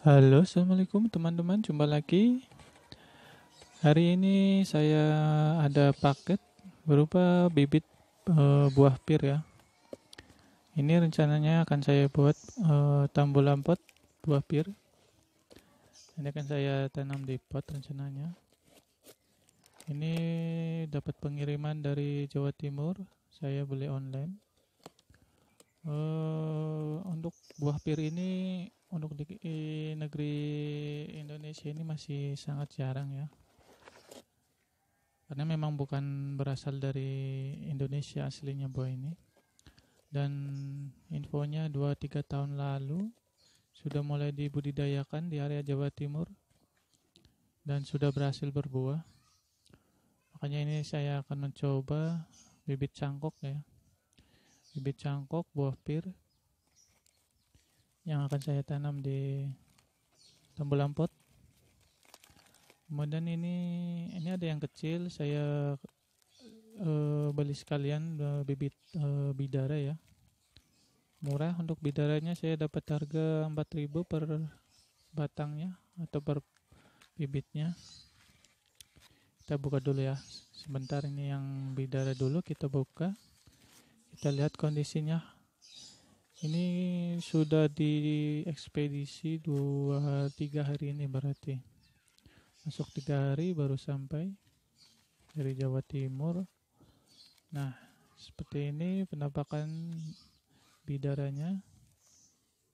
Halo, assalamualaikum teman-teman. Jumpa lagi. Hari ini saya ada paket berupa bibit e, buah pir ya. Ini rencananya akan saya buat e, tambul lampot buah pir. Ini akan saya tanam di pot rencananya. Ini dapat pengiriman dari Jawa Timur. Saya beli online. E, untuk buah pir ini untuk di, negeri Indonesia ini masih sangat jarang ya karena memang bukan berasal dari Indonesia aslinya buah ini dan infonya 2-3 tahun lalu sudah mulai dibudidayakan di area Jawa Timur dan sudah berhasil berbuah makanya ini saya akan mencoba bibit cangkok ya bibit cangkok buah pir yang akan saya tanam di tombol pot kemudian ini ini ada yang kecil saya uh, beli sekalian uh, bibit uh, bidara ya murah untuk bidaranya saya dapat harga 4000 per batangnya atau per bibitnya kita buka dulu ya sebentar ini yang bidara dulu kita buka kita lihat kondisinya ini sudah di ekspedisi dua tiga hari ini berarti. Masuk tiga hari baru sampai dari Jawa Timur. Nah, seperti ini penampakan bidaranya.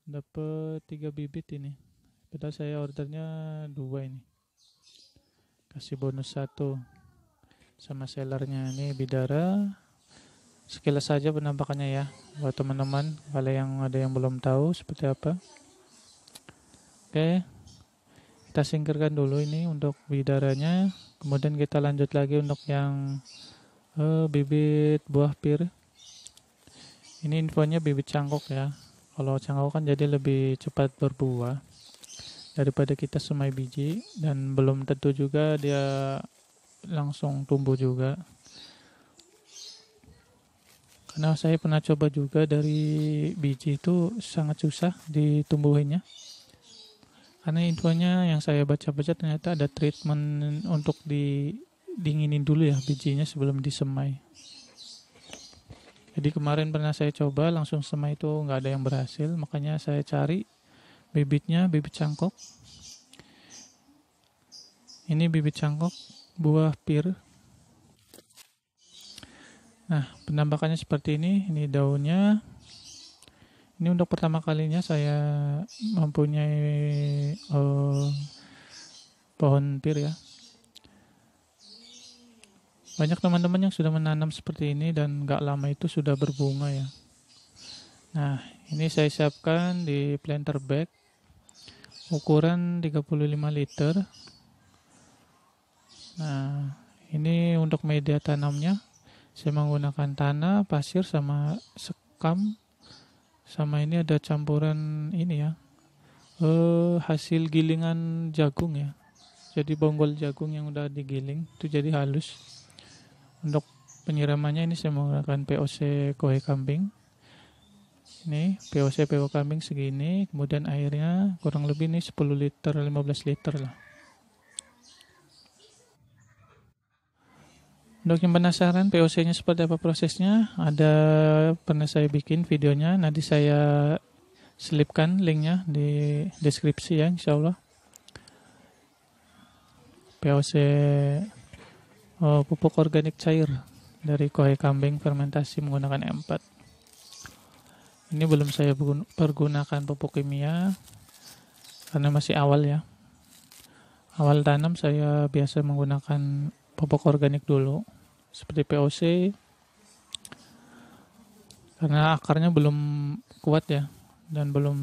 Dapat tiga bibit ini. Padahal saya ordernya dua ini. Kasih bonus satu sama sellernya ini bidara sekilas saja penampakannya ya buat teman-teman kalau yang ada yang belum tahu seperti apa oke kita singkirkan dulu ini untuk bidaranya kemudian kita lanjut lagi untuk yang uh, bibit buah pir ini infonya bibit cangkok ya kalau cangkok kan jadi lebih cepat berbuah daripada kita semai biji dan belum tentu juga dia langsung tumbuh juga karena saya pernah coba juga dari biji itu sangat susah ditumbuhinnya karena infonya yang saya baca-baca ternyata ada treatment untuk di dinginin dulu ya bijinya sebelum disemai jadi kemarin pernah saya coba langsung semai itu nggak ada yang berhasil makanya saya cari bibitnya bibit cangkok ini bibit cangkok buah pir Nah, penampakannya seperti ini. Ini daunnya. Ini untuk pertama kalinya saya mempunyai uh, pohon pir ya. Banyak teman-teman yang sudah menanam seperti ini dan gak lama itu sudah berbunga ya. Nah, ini saya siapkan di planter bag ukuran 35 liter. Nah, ini untuk media tanamnya saya menggunakan tanah, pasir sama sekam sama ini ada campuran ini ya. Eh hasil gilingan jagung ya. Jadi bonggol jagung yang udah digiling itu jadi halus. Untuk penyiramannya ini saya menggunakan POC kohe kambing. Ini POC POC kambing segini, kemudian airnya kurang lebih ini 10 liter 15 liter lah. Untuk yang penasaran POC-nya seperti apa prosesnya, ada pernah saya bikin videonya, nanti saya selipkan linknya di deskripsi ya insya Allah. POC oh, pupuk organik cair dari kohe kambing fermentasi menggunakan M4. Ini belum saya pergunakan pupuk kimia karena masih awal ya. Awal tanam saya biasa menggunakan pupuk organik dulu seperti POC karena akarnya belum kuat ya dan belum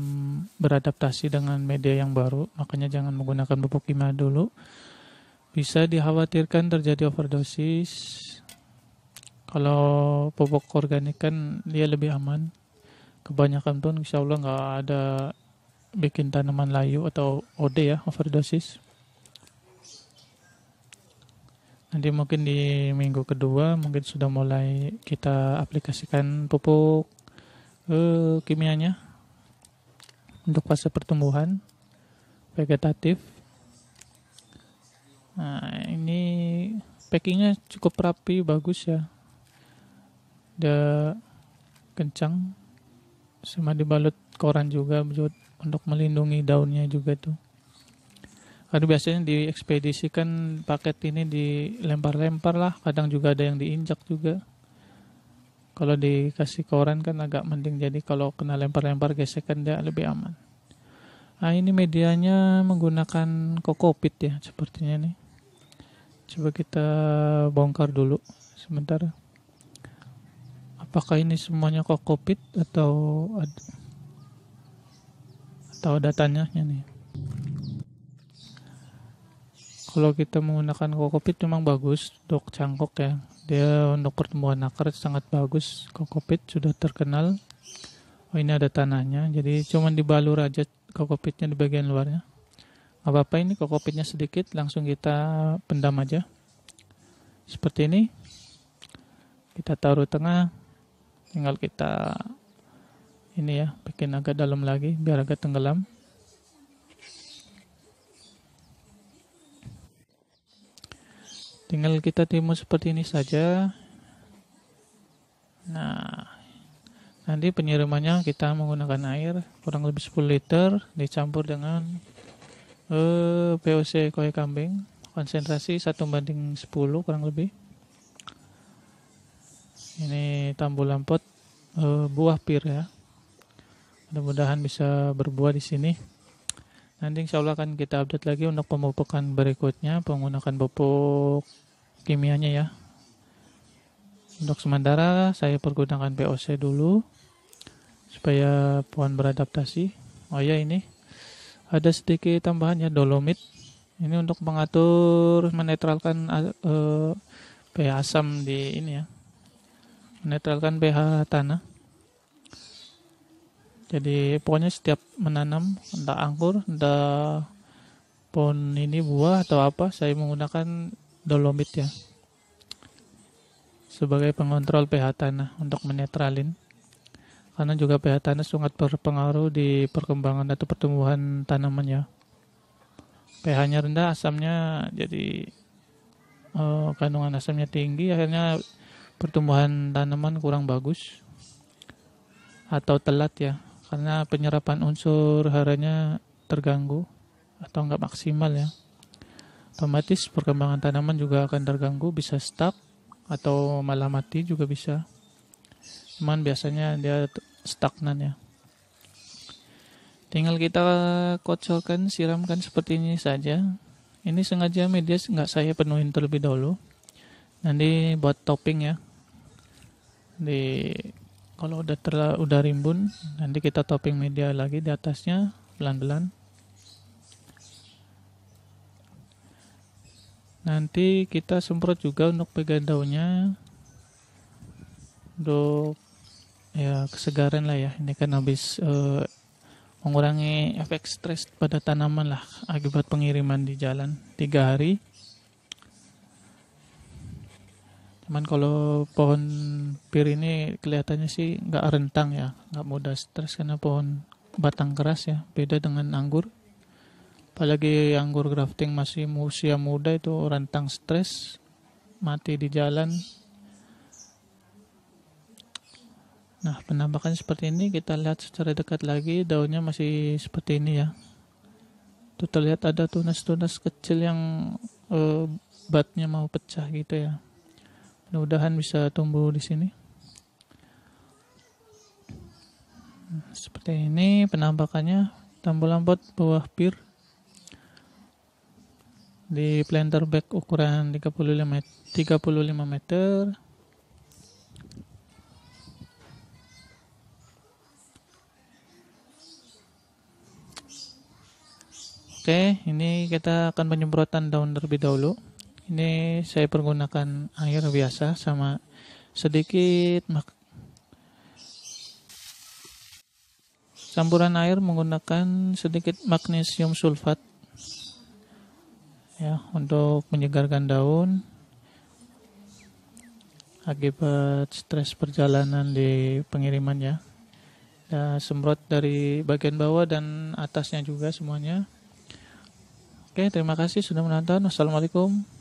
beradaptasi dengan media yang baru makanya jangan menggunakan pupuk kimia dulu bisa dikhawatirkan terjadi overdosis kalau pupuk organik kan dia lebih aman kebanyakan pun insya Allah nggak ada bikin tanaman layu atau OD ya overdosis Nanti mungkin di minggu kedua mungkin sudah mulai kita aplikasikan pupuk uh, kimianya untuk fase pertumbuhan vegetatif. Nah ini packingnya cukup rapi bagus ya. Ada kencang sama dibalut koran juga untuk melindungi daunnya juga tuh. Karena biasanya di ekspedisi kan paket ini dilempar-lempar lah, kadang juga ada yang diinjak juga. Kalau dikasih koran kan agak mending, jadi kalau kena lempar-lempar gesekan dia lebih aman. Nah ini medianya menggunakan kokopit ya sepertinya nih. Coba kita bongkar dulu sebentar. Apakah ini semuanya kokopit atau atau datanya nih? kalau kita menggunakan kokopit memang bagus untuk cangkok ya dia untuk pertumbuhan akar sangat bagus kokopit sudah terkenal oh ini ada tanahnya jadi cuman dibalur aja kokopitnya di bagian luarnya apa apa ini kokopitnya sedikit langsung kita pendam aja seperti ini kita taruh tengah tinggal kita ini ya bikin agak dalam lagi biar agak tenggelam Tinggal kita timun seperti ini saja. Nah, nanti penyiramannya kita menggunakan air kurang lebih 10 liter dicampur dengan eh, POC koi kambing konsentrasi 1 banding 10 kurang lebih. Ini tambul lampot eh, buah pir ya. Mudah-mudahan bisa berbuah di sini. Nanti insya Allah akan kita update lagi untuk pemupukan berikutnya, penggunaan pupuk kimianya ya. Untuk sementara saya pergunakan POC dulu supaya pohon beradaptasi. Oh ya ini ada sedikit tambahannya dolomit. Ini untuk mengatur menetralkan uh, pH asam di ini ya. Menetralkan pH tanah. Jadi pokoknya setiap menanam entah angkur, entah pohon ini buah atau apa, saya menggunakan dolomit ya sebagai pengontrol pH tanah untuk menetralin karena juga pH tanah sangat berpengaruh di perkembangan atau pertumbuhan tanamannya pH-nya rendah asamnya jadi eh, kandungan asamnya tinggi akhirnya pertumbuhan tanaman kurang bagus atau telat ya karena penyerapan unsur haranya terganggu atau enggak maksimal ya otomatis perkembangan tanaman juga akan terganggu, bisa stuck atau malah mati juga bisa. Cuman biasanya dia stagnan ya. Tinggal kita kocokkan, siramkan seperti ini saja. Ini sengaja media nggak saya penuhin terlebih dahulu. Nanti buat topping ya. Di kalau udah terlalu udah rimbun, nanti kita topping media lagi di atasnya pelan-pelan. nanti kita semprot juga untuk pegang daunnya untuk ya kesegaran lah ya ini kan habis eh, mengurangi efek stres pada tanaman lah akibat pengiriman di jalan tiga hari cuman kalau pohon pir ini kelihatannya sih nggak rentang ya nggak mudah stres karena pohon batang keras ya beda dengan anggur apalagi yang guru grafting masih usia muda itu rentang stres mati di jalan nah penampakan seperti ini kita lihat secara dekat lagi daunnya masih seperti ini ya tuh terlihat ada tunas-tunas kecil yang uh, batnya mau pecah gitu ya mudah-mudahan bisa tumbuh di sini nah, seperti ini penampakannya tambah lambat bawah pir di planter bag ukuran 35 35 meter Oke, ini kita akan penyemprotan daun terlebih dahulu. Ini saya pergunakan air biasa sama sedikit mak campuran air menggunakan sedikit magnesium sulfat ya untuk menyegarkan daun akibat stres perjalanan di pengiriman ya. ya semprot dari bagian bawah dan atasnya juga semuanya. Oke, terima kasih sudah menonton. Wassalamualaikum